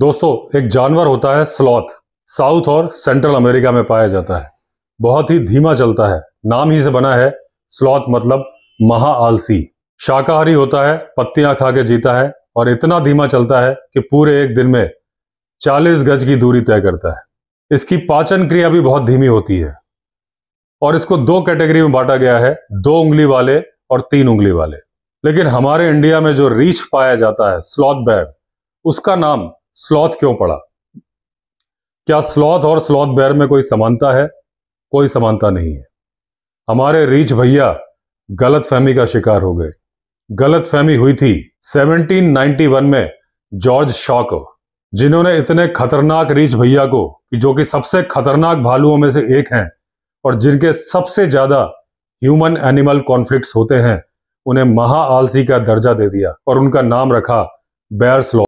दोस्तों एक जानवर होता है स्लॉथ साउथ और सेंट्रल अमेरिका में पाया जाता है बहुत ही धीमा चलता है नाम ही से बना है स्लॉथ मतलब महा आलसी शाकाहारी होता है पत्तियां खा के जीता है और इतना धीमा चलता है कि पूरे एक दिन में 40 गज की दूरी तय करता है इसकी पाचन क्रिया भी बहुत धीमी होती है और इसको दो कैटेगरी में बांटा गया है दो उंगली वाले और तीन उंगली वाले लेकिन हमारे इंडिया में जो रीछ पाया जाता है स्लॉथ बैग उसका नाम स्लॉथ क्यों पड़ा क्या स्लॉथ और स्लॉथ बैर में कोई समानता है कोई समानता नहीं है हमारे रीच भैया गलत फहमी का शिकार हो गए गलत फहमी हुई थी 1791 में जॉर्ज शॉक जिन्होंने इतने खतरनाक रीच भैया को कि जो कि सबसे खतरनाक भालुओं में से एक हैं और जिनके सबसे ज्यादा ह्यूमन एनिमल कॉन्फ्लिक्ट होते हैं उन्हें महाआलसी का दर्जा दे दिया और उनका नाम रखा बैर स्लॉ